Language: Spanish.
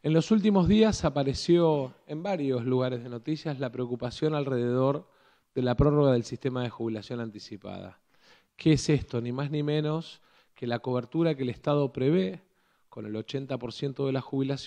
En los últimos días apareció en varios lugares de noticias la preocupación alrededor de la prórroga del sistema de jubilación anticipada. ¿Qué es esto? Ni más ni menos que la cobertura que el Estado prevé con el 80% de la jubilación